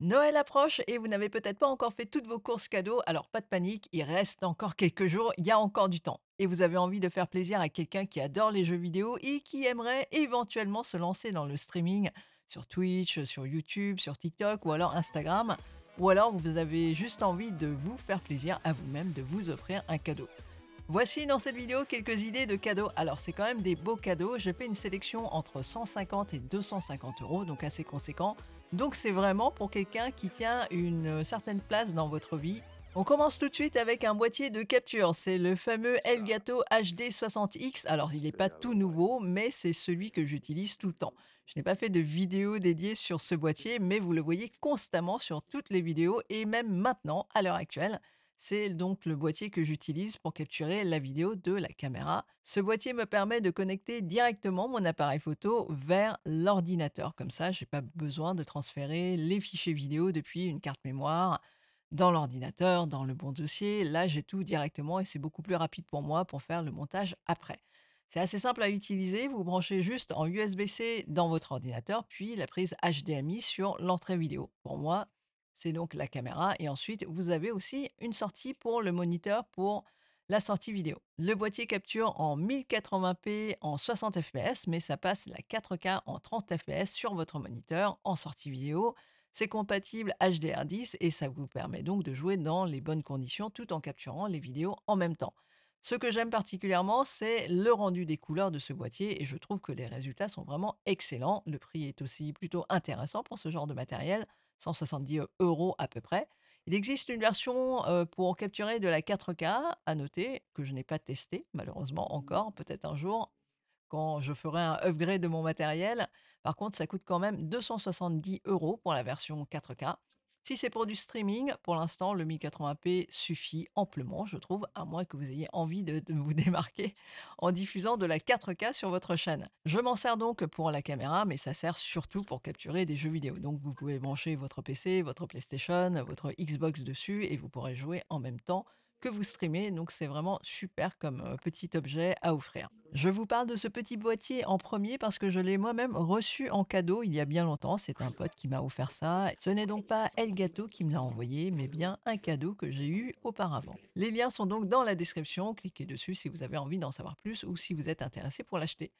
Noël approche et vous n'avez peut-être pas encore fait toutes vos courses cadeaux, alors pas de panique, il reste encore quelques jours, il y a encore du temps. Et vous avez envie de faire plaisir à quelqu'un qui adore les jeux vidéo et qui aimerait éventuellement se lancer dans le streaming sur Twitch, sur YouTube, sur TikTok ou alors Instagram. Ou alors vous avez juste envie de vous faire plaisir à vous-même, de vous offrir un cadeau. Voici dans cette vidéo quelques idées de cadeaux. Alors c'est quand même des beaux cadeaux. J'ai fait une sélection entre 150 et 250 euros, donc assez conséquent. Donc c'est vraiment pour quelqu'un qui tient une certaine place dans votre vie. On commence tout de suite avec un boîtier de capture. C'est le fameux Elgato HD60X. Alors il n'est pas tout nouveau, mais c'est celui que j'utilise tout le temps. Je n'ai pas fait de vidéo dédiée sur ce boîtier, mais vous le voyez constamment sur toutes les vidéos et même maintenant, à l'heure actuelle. C'est donc le boîtier que j'utilise pour capturer la vidéo de la caméra. Ce boîtier me permet de connecter directement mon appareil photo vers l'ordinateur. Comme ça, je n'ai pas besoin de transférer les fichiers vidéo depuis une carte mémoire dans l'ordinateur, dans le bon dossier. Là, j'ai tout directement et c'est beaucoup plus rapide pour moi pour faire le montage après. C'est assez simple à utiliser, vous branchez juste en USB-C dans votre ordinateur, puis la prise HDMI sur l'entrée vidéo. Pour moi, c'est donc la caméra. Et ensuite, vous avez aussi une sortie pour le moniteur pour la sortie vidéo. Le boîtier capture en 1080p en 60 fps, mais ça passe la 4K en 30 fps sur votre moniteur en sortie vidéo. C'est compatible HDR10 et ça vous permet donc de jouer dans les bonnes conditions tout en capturant les vidéos en même temps. Ce que j'aime particulièrement, c'est le rendu des couleurs de ce boîtier et je trouve que les résultats sont vraiment excellents. Le prix est aussi plutôt intéressant pour ce genre de matériel. 170 euros à peu près. Il existe une version pour capturer de la 4K, à noter, que je n'ai pas testé, malheureusement mmh encore, peut-être un jour, quand je ferai un upgrade de mon matériel. Par contre, ça coûte quand même 270 euros pour la version 4K. Si c'est pour du streaming, pour l'instant, le 1080p suffit amplement, je trouve, à moins que vous ayez envie de, vous démarquer en diffusant de la 4K sur votre chaîne. Je m'en sers donc pour la caméra, mais ça sert surtout pour capturer des jeux vidéo. Donc vous pouvez brancher votre PC, votre PlayStation, votre Xbox dessus et vous pourrez jouer en même temps que vous streamez. Donc c'est vraiment super comme petit objet à offrir. Je vous parle de ce petit boîtier en premier parce que je l'ai moi-même reçu en cadeau il y a bien longtemps. C'est un pote qui m'a offert ça. Ce n'est donc pas Elgato qui me l'a envoyé, mais bien un cadeau que j'ai eu auparavant. Les liens sont donc dans la description. Cliquez dessus si vous avez envie d'en savoir plus ou si vous êtes intéressé pour l'acheter.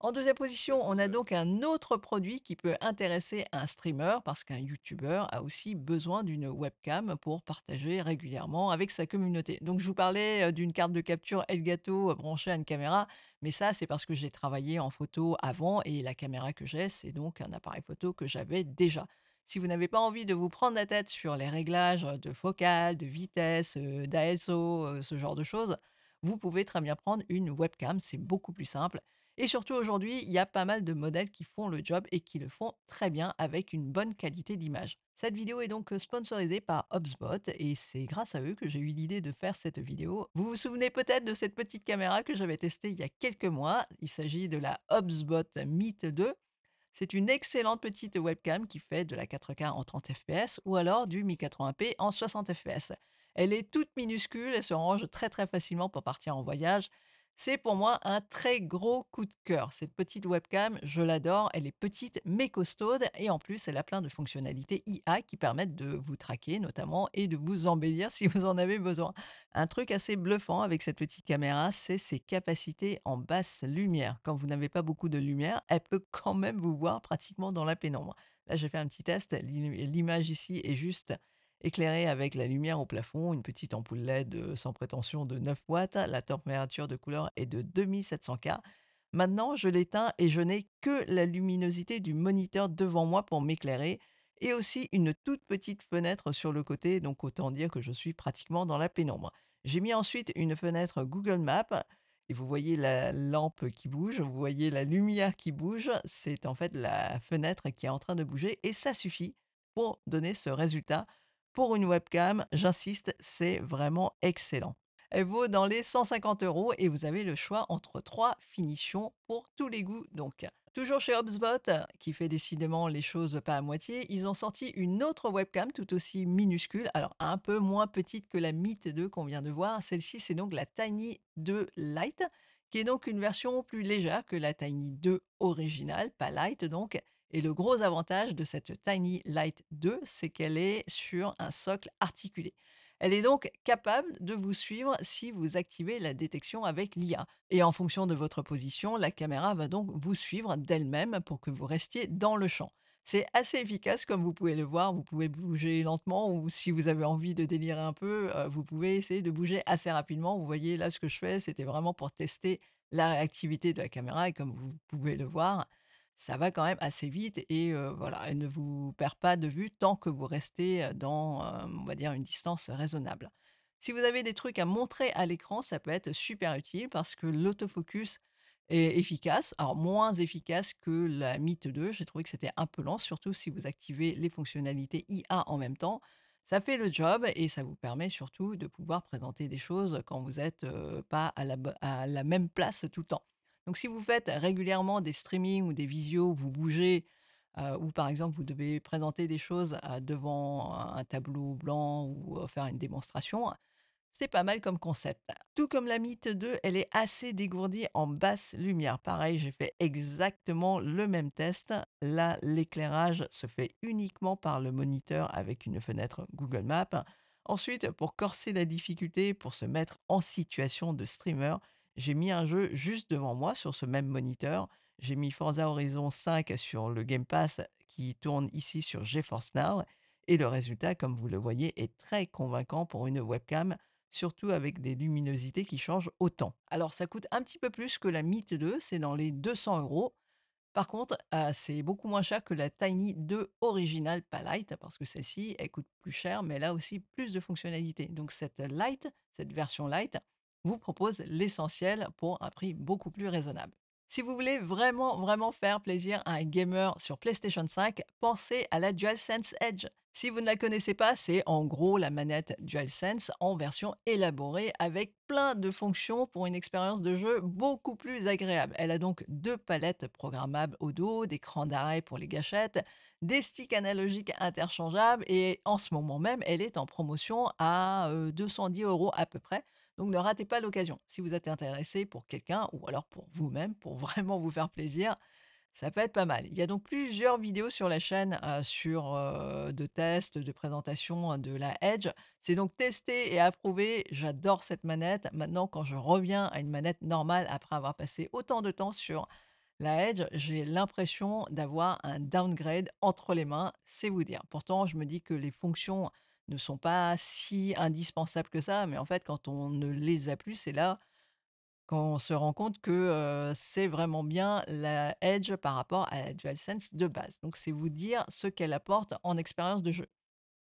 En deuxième position, on a donc un autre produit qui peut intéresser un streamer parce qu'un youtubeur a aussi besoin d'une webcam pour partager régulièrement avec sa communauté. Donc je vous parlais d'une carte de capture Elgato branchée à une caméra, mais ça c'est parce que j'ai travaillé en photo avant et la caméra que j'ai, c'est donc un appareil photo que j'avais déjà. Si vous n'avez pas envie de vous prendre la tête sur les réglages de focale, de vitesse, d'ASO, ce genre de choses, vous pouvez très bien prendre une webcam, c'est beaucoup plus simple. Et surtout aujourd'hui, il y a pas mal de modèles qui font le job et qui le font très bien avec une bonne qualité d'image. Cette vidéo est donc euh, sponsorisée par OBSBOT et c'est grâce à eux que j'ai eu l'idée de faire cette vidéo. Vous vous souvenez peut-être de cette petite caméra que j'avais testée il y a quelques mois. Il s'agit de la OBSBOT Meet 2. C'est une excellente petite webcam qui fait de la 4K en 30 fps ou alors du 1080p en 60 fps. Elle est toute minuscule, et se range très très facilement pour partir en voyage. C'est pour moi un très gros coup de cœur. Cette petite webcam, je l'adore. Elle est petite mais costaude et en plus, elle a plein de fonctionnalités IA qui permettent de vous traquer notamment et de vous embellir si vous en avez besoin. Un truc assez bluffant avec cette petite caméra, c'est ses capacités en basse lumière. Quand vous n'avez pas beaucoup de lumière, elle peut quand même vous voir pratiquement dans la pénombre. Là, j'ai fait un petit test. L'image ici est juste éclairé avec la lumière au plafond, une petite ampoule LED euh, sans prétention de 9 watts, la température de couleur est de 2700K. Maintenant, je l'éteins et je n'ai que la luminosité du moniteur devant moi pour m'éclairer et aussi une toute petite fenêtre sur le côté, donc autant dire que je suis pratiquement dans la pénombre. J'ai mis ensuite une fenêtre Google Maps et vous voyez la lampe qui bouge, vous voyez la lumière qui bouge, c'est en fait la fenêtre qui est en train de bouger et ça suffit pour donner ce résultat pour une webcam, j'insiste, c'est vraiment excellent. Elle vaut dans les 150 euros et vous avez le choix entre trois finitions pour tous les goûts. Donc, toujours chez HubSpot, qui fait décidément les choses pas à moitié, ils ont sorti une autre webcam tout aussi minuscule, alors un peu moins petite que la mythe 2 qu'on vient de voir. Celle-ci, c'est donc la Tiny 2 Lite, qui est donc une version plus légère que la Tiny 2 originale, pas Lite donc, et le gros avantage de cette Tiny Light 2, c'est qu'elle est sur un socle articulé. Elle est donc capable de vous suivre si vous activez la détection avec l'IA. Et en fonction de votre position, la caméra va donc vous suivre d'elle-même pour que vous restiez dans le champ. C'est assez efficace, comme vous pouvez le voir. Vous pouvez bouger lentement ou si vous avez envie de délirer un peu, euh, vous pouvez essayer de bouger assez rapidement. Vous voyez là ce que je fais, c'était vraiment pour tester la réactivité de la caméra et comme vous pouvez le voir, ça va quand même assez vite et voilà, elle ne vous perd pas de vue tant que vous restez dans, on va dire, une distance raisonnable. Si vous avez des trucs à montrer à l'écran, ça peut être super utile parce que l'autofocus est efficace, alors moins efficace que la Mythe 2. J'ai trouvé que c'était un peu lent, surtout si vous activez les fonctionnalités IA en même temps. Ça fait le job et ça vous permet surtout de pouvoir présenter des choses quand vous n'êtes pas à la même place tout le temps. Donc si vous faites régulièrement des streamings ou des visios, vous bougez, euh, ou par exemple vous devez présenter des choses euh, devant un tableau blanc ou euh, faire une démonstration, c'est pas mal comme concept. Tout comme la Mythe 2, elle est assez dégourdie en basse lumière. Pareil, j'ai fait exactement le même test. Là, l'éclairage se fait uniquement par le moniteur avec une fenêtre Google Maps. Ensuite, pour corser la difficulté, pour se mettre en situation de streamer, j'ai mis un jeu juste devant moi sur ce même moniteur. J'ai mis Forza Horizon 5 sur le Game Pass qui tourne ici sur GeForce Now. Et le résultat, comme vous le voyez, est très convaincant pour une webcam, surtout avec des luminosités qui changent autant. Alors ça coûte un petit peu plus que la Myth 2, c'est dans les 200 euros. Par contre, ah, c'est beaucoup moins cher que la Tiny 2 originale, pas light, parce que celle-ci, elle coûte plus cher, mais elle a aussi plus de fonctionnalités. Donc cette Lite, cette version light vous propose l'essentiel pour un prix beaucoup plus raisonnable. Si vous voulez vraiment, vraiment faire plaisir à un gamer sur PlayStation 5, pensez à la DualSense Edge. Si vous ne la connaissez pas, c'est en gros la manette DualSense en version élaborée avec plein de fonctions pour une expérience de jeu beaucoup plus agréable. Elle a donc deux palettes programmables au dos, des crans d'arrêt pour les gâchettes, des sticks analogiques interchangeables et en ce moment même, elle est en promotion à 210 euh, euros à peu près. Donc ne ratez pas l'occasion. Si vous êtes intéressé pour quelqu'un ou alors pour vous-même, pour vraiment vous faire plaisir, ça peut être pas mal. Il y a donc plusieurs vidéos sur la chaîne sur de tests, de présentations hein, de la Edge. C'est donc testé et approuvé. J'adore cette manette. Maintenant, quand je reviens à une manette normale après avoir passé autant de temps sur la Edge, j'ai l'impression d'avoir un downgrade entre les mains. C'est vous dire. Pourtant, je me dis que les fonctions ne sont pas si indispensables que ça, mais en fait, quand on ne les a plus, c'est là qu'on se rend compte que c'est vraiment bien la Edge par rapport à la DualSense de base. Donc c'est vous dire ce qu'elle apporte en expérience de jeu.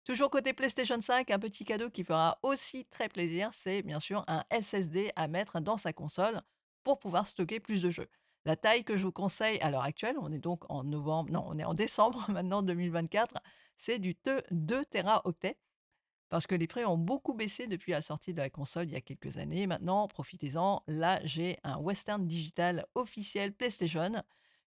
Toujours côté PlayStation 5, un petit cadeau qui fera aussi très plaisir, c'est bien sûr un SSD à mettre dans sa console pour pouvoir stocker plus de jeux. La taille que je vous conseille à l'heure actuelle, on est donc en novembre, non, on est en décembre maintenant 2024, c'est du 2 teraoctets parce que les prix ont beaucoup baissé depuis la sortie de la console il y a quelques années. Maintenant, profitez-en. Là, j'ai un Western Digital officiel PlayStation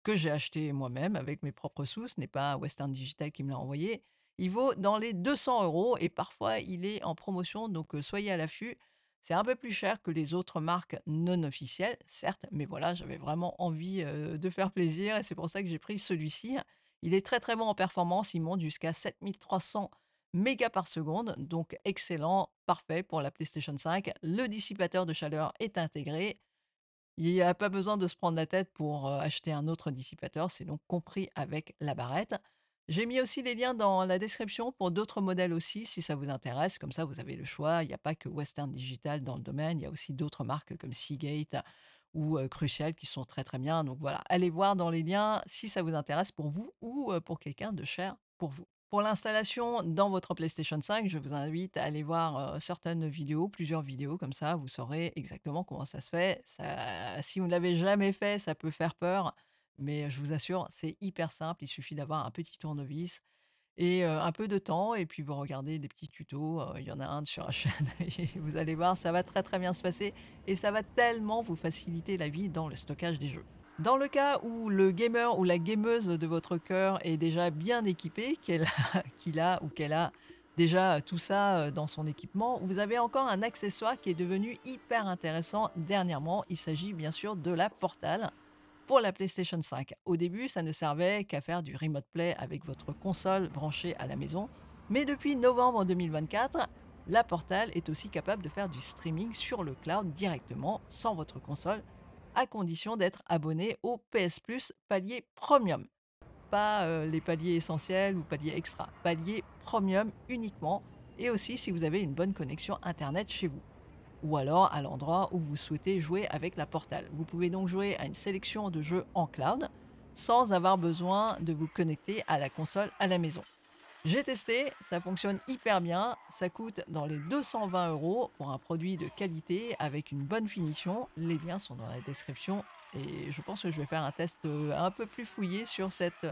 que j'ai acheté moi-même avec mes propres sous. Ce n'est pas Western Digital qui me l'a envoyé. Il vaut dans les 200 euros et parfois il est en promotion, donc euh, soyez à l'affût. C'est un peu plus cher que les autres marques non officielles, certes, mais voilà, j'avais vraiment envie euh, de faire plaisir et c'est pour ça que j'ai pris celui-ci. Il est très très bon en performance, il monte jusqu'à 7300 mégas par seconde, donc excellent, parfait pour la PlayStation 5. Le dissipateur de chaleur est intégré. Il n'y a pas besoin de se prendre la tête pour euh, acheter un autre dissipateur, c'est donc compris avec la barrette. J'ai mis aussi les liens dans la description pour d'autres modèles aussi, si ça vous intéresse. Comme ça, vous avez le choix. Il n'y a pas que Western Digital dans le domaine. Il y a aussi d'autres marques comme Seagate ou euh, Crucial qui sont très très bien. Donc voilà, allez voir dans les liens si ça vous intéresse pour vous ou euh, pour quelqu'un de cher pour vous. Pour l'installation dans votre PlayStation 5, je vous invite à aller voir certaines vidéos, plusieurs vidéos, comme ça vous saurez exactement comment ça se fait. si vous ne l'avez jamais fait, ça peut faire peur, mais je vous assure, c'est hyper simple. Il suffit d'avoir un petit tournevis et un peu de temps, et puis vous regardez des petits tutos. Il y en a un sur la chaîne, et vous allez voir, ça va très très bien se passer, et ça va tellement vous faciliter la vie dans le stockage des jeux. Dans le cas où le gamer ou la gameuse de votre cœur est déjà bien équipé, qu'il a, a ou qu'elle a déjà tout ça euh, dans son équipement, vous avez encore un accessoire qui est devenu hyper intéressant dernièrement. Il s'agit bien sûr de la Portal pour la PlayStation 5. Au début, ça ne servait qu'à faire du remote play avec votre console branchée à la maison. Mais depuis novembre 2024, la Portal est aussi capable de faire du streaming sur le cloud directement sans votre console à condition d'être abonné au PS Plus palier premium. Pas euh, les paliers essentiels ou paliers extra, palier premium uniquement, et aussi si vous avez une bonne connexion Internet chez vous ou alors à l'endroit où vous souhaitez jouer avec la portale. Vous pouvez donc jouer à une sélection de jeux en cloud sans avoir besoin de vous connecter à la console à la maison. J'ai testé, ça fonctionne hyper bien, ça coûte dans les 220 euros pour un produit de qualité avec une bonne finition. Les liens sont dans la description et je pense que je vais faire un test euh, un peu plus fouillé sur cette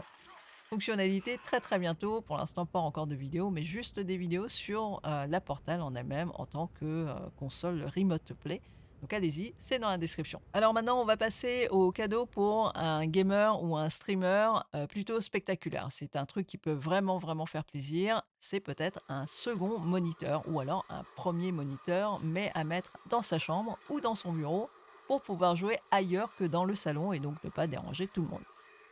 fonctionnalité très très bientôt. Pour l'instant pas encore de vidéo mais juste des vidéos sur euh, la portale en elle-même en tant que euh, console Remote Play. Donc allez-y, c'est dans la description. Alors maintenant, on va passer au cadeau pour un gamer ou un streamer euh, plutôt spectaculaire. C'est un truc qui peut vraiment, vraiment faire plaisir. C'est peut-être un second moniteur ou alors un premier moniteur, mais à mettre dans sa chambre ou dans son bureau pour pouvoir jouer ailleurs que dans le salon et donc ne pas déranger tout le monde.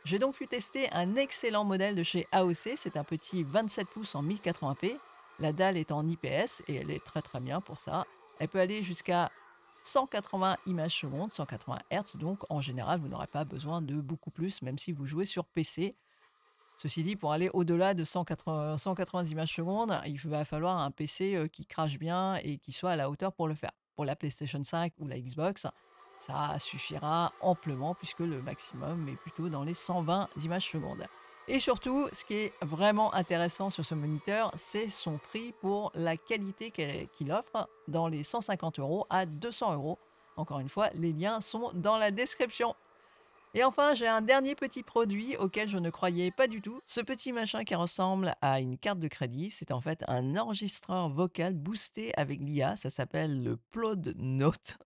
J'ai donc pu tester un excellent modèle de chez AOC, c'est un petit 27 pouces en 1080p. La dalle est en IPS et elle est très très bien pour ça. Elle peut aller jusqu'à 180 images secondes, 180 Hz, donc en général, vous n'aurez pas besoin de beaucoup plus, même si vous jouez sur PC. Ceci dit, pour aller au-delà de 180, images secondes, il va falloir un PC euh, qui crache bien et qui soit à la hauteur pour le faire. Pour la PlayStation 5 ou la Xbox, ça suffira amplement puisque le maximum est plutôt dans les 120 images secondes. Et surtout, ce qui est vraiment intéressant sur ce moniteur, c'est son prix pour la qualité qu'il offre dans les 150 euros à 200 euros. Encore une fois, les liens sont dans la description. Et enfin, j'ai un dernier petit produit auquel je ne croyais pas du tout. Ce petit machin qui ressemble à une carte de crédit, c'est en fait un enregistreur vocal boosté avec l'IA. Ça s'appelle le Plod Note.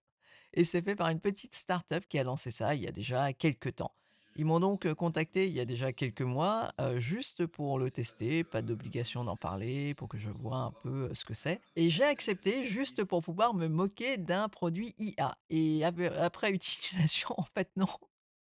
Et c'est fait par une petite start-up qui a lancé ça il y a déjà quelques temps. Ils m'ont donc contacté il y a déjà quelques mois, juste pour le tester, pas d'obligation d'en parler, pour que je vois un peu ce que c'est. Et j'ai accepté juste pour pouvoir me moquer d'un produit IA. Et euh, après utilisation, en fait, non.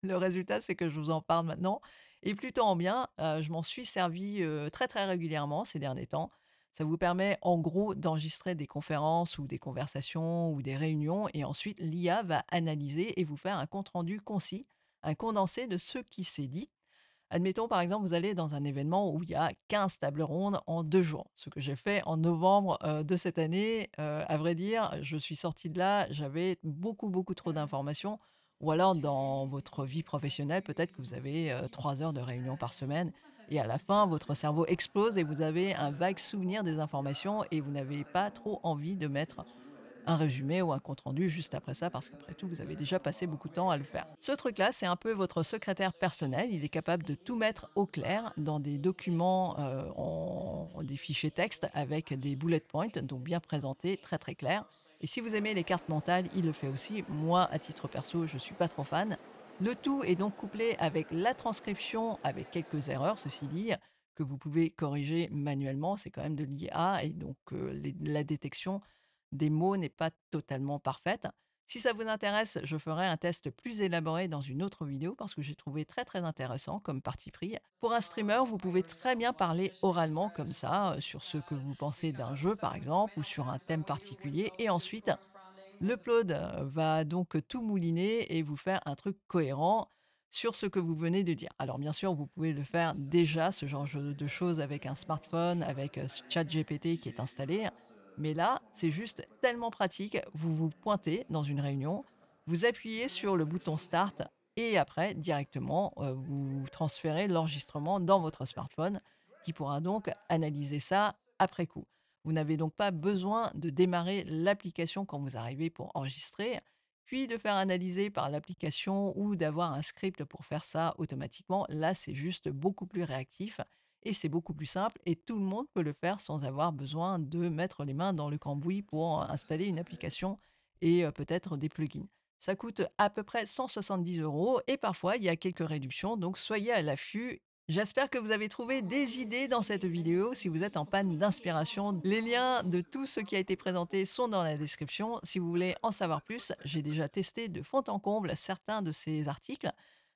Le résultat, c'est que je vous en parle maintenant. Et plutôt en bien, je m'en suis servi très très régulièrement ces derniers temps. Ça vous permet en gros d'enregistrer des conférences ou des conversations ou des réunions et ensuite l'IA va analyser et vous faire un compte-rendu concis un condensé de ce qui s'est dit. Admettons par exemple, vous allez dans un événement où il y a 15 tables rondes en deux jours, ce que j'ai fait en novembre euh, de cette année. Euh, à vrai dire, je suis sorti de là, j'avais beaucoup, beaucoup trop d'informations. Ou alors dans votre vie professionnelle, peut-être que vous avez euh, trois heures de réunion par semaine et à la fin, votre cerveau explose et vous avez un vague souvenir des informations et vous n'avez pas trop envie de mettre un résumé ou un compte-rendu juste après ça, parce qu'après tout, vous avez déjà passé beaucoup de temps à le faire. Ce truc-là, c'est un peu votre secrétaire personnel. Il est capable de tout mettre au clair dans des documents, euh, en, des fichiers texte avec des bullet points, donc bien présentés, très très clairs. Et si vous aimez les cartes mentales, il le fait aussi. Moi, à titre perso, je suis pas trop fan. Le tout est donc couplé avec la transcription, avec quelques erreurs, ceci dit, que vous pouvez corriger manuellement. C'est quand même de l'IA et donc euh, la détection des mots n'est pas totalement parfaite. Si ça vous intéresse, je ferai un test plus élaboré dans une autre vidéo parce que j'ai trouvé très très intéressant comme parti pris. Pour un streamer, vous pouvez très bien parler oralement comme ça, euh, sur ce que vous pensez d'un jeu par exemple, ou sur un thème particulier, et ensuite, le euh, Claude va donc tout mouliner et vous faire un truc cohérent sur ce que vous venez de dire. Alors bien sûr, vous pouvez le faire déjà, ce genre de choses, avec un smartphone, avec euh, ChatGPT qui est installé. Mais là, c'est juste tellement pratique. Vous vous pointez dans une réunion, vous appuyez sur le bouton Start et après, directement, euh, vous transférez l'enregistrement dans votre smartphone qui pourra donc analyser ça après coup. Vous n'avez donc pas besoin de démarrer l'application quand vous arrivez pour enregistrer, puis de faire analyser par l'application ou d'avoir un script pour faire ça automatiquement. Là, c'est juste beaucoup plus réactif et c'est beaucoup plus simple et tout le monde peut le faire sans avoir besoin de mettre les mains dans le cambouis pour installer une application et peut-être des plugins. Ça coûte à peu près 170 euros et parfois il y a quelques réductions, donc soyez à l'affût. J'espère que vous avez trouvé des idées dans cette vidéo. Si vous êtes en panne d'inspiration, les liens de tout ce qui a été présenté sont dans la description. Si vous voulez en savoir plus, j'ai déjà testé de fond en comble certains de ces articles.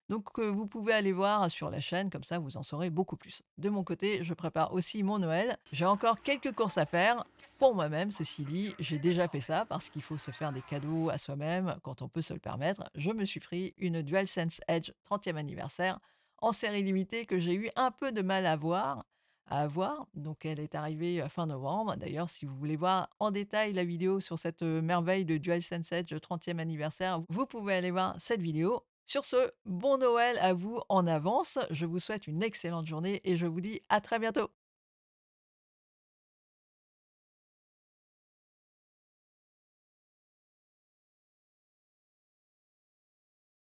Donc vous pouvez aller voir sur la chaîne, comme ça vous en saurez beaucoup plus. De mon côté, je prépare aussi mon Noël. J'ai encore quelques courses à faire. Pour moi-même, ceci dit, j'ai déjà fait ça parce qu'il faut se faire des cadeaux à soi-même quand on peut se le permettre. Je me suis pris une DualSense Edge 30e anniversaire en série limitée que j'ai eu un peu de mal à voir à avoir. Donc elle est arrivée euh, fin novembre. D'ailleurs, si vous voulez voir en détail la vidéo sur cette euh, merveille de DualSense Edge 30e anniversaire, vous pouvez aller voir cette vidéo. Sur ce, bon Noël à vous en avance, je vous souhaite une excellente journée et je vous dis à très bientôt.